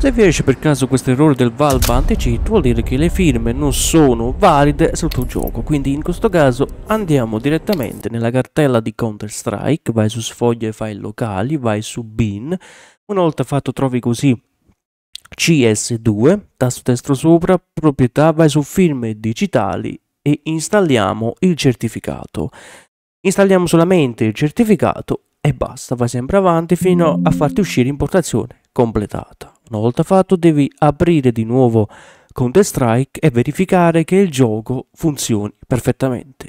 Se vi esce per caso questo errore del Valve Anticit vuol dire che le firme non sono valide sotto gioco, quindi in questo caso andiamo direttamente nella cartella di Counter Strike, vai su sfoglia e file locali, vai su bin, una volta fatto trovi così CS2, tasto destro sopra, proprietà, vai su firme digitali e installiamo il certificato. Installiamo solamente il certificato e basta, vai sempre avanti fino a farti uscire importazione completata. Una volta fatto devi aprire di nuovo Counter Strike e verificare che il gioco funzioni perfettamente.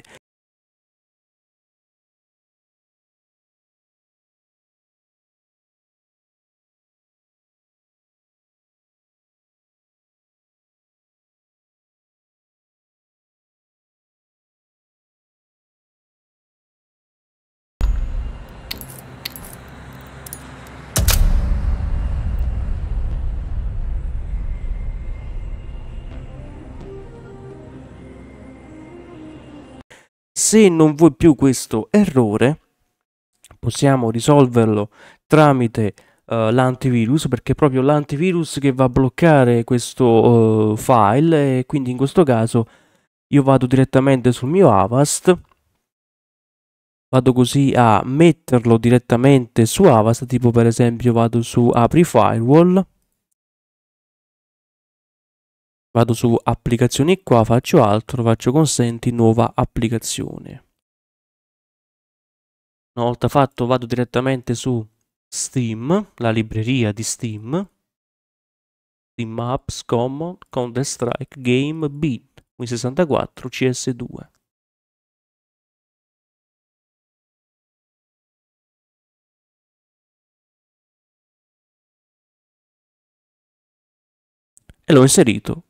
Se non vuoi più questo errore, possiamo risolverlo tramite uh, l'antivirus perché è proprio l'antivirus che va a bloccare questo uh, file e quindi in questo caso io vado direttamente sul mio Avast vado così a metterlo direttamente su Avast tipo per esempio vado su apri firewall vado su applicazioni qua, faccio altro, faccio consenti, nuova applicazione. Una volta fatto vado direttamente su Steam, la libreria di Steam, Steam Apps, Common, Counter Strike, Game, Beat, Win64, CS2. e l'ho inserito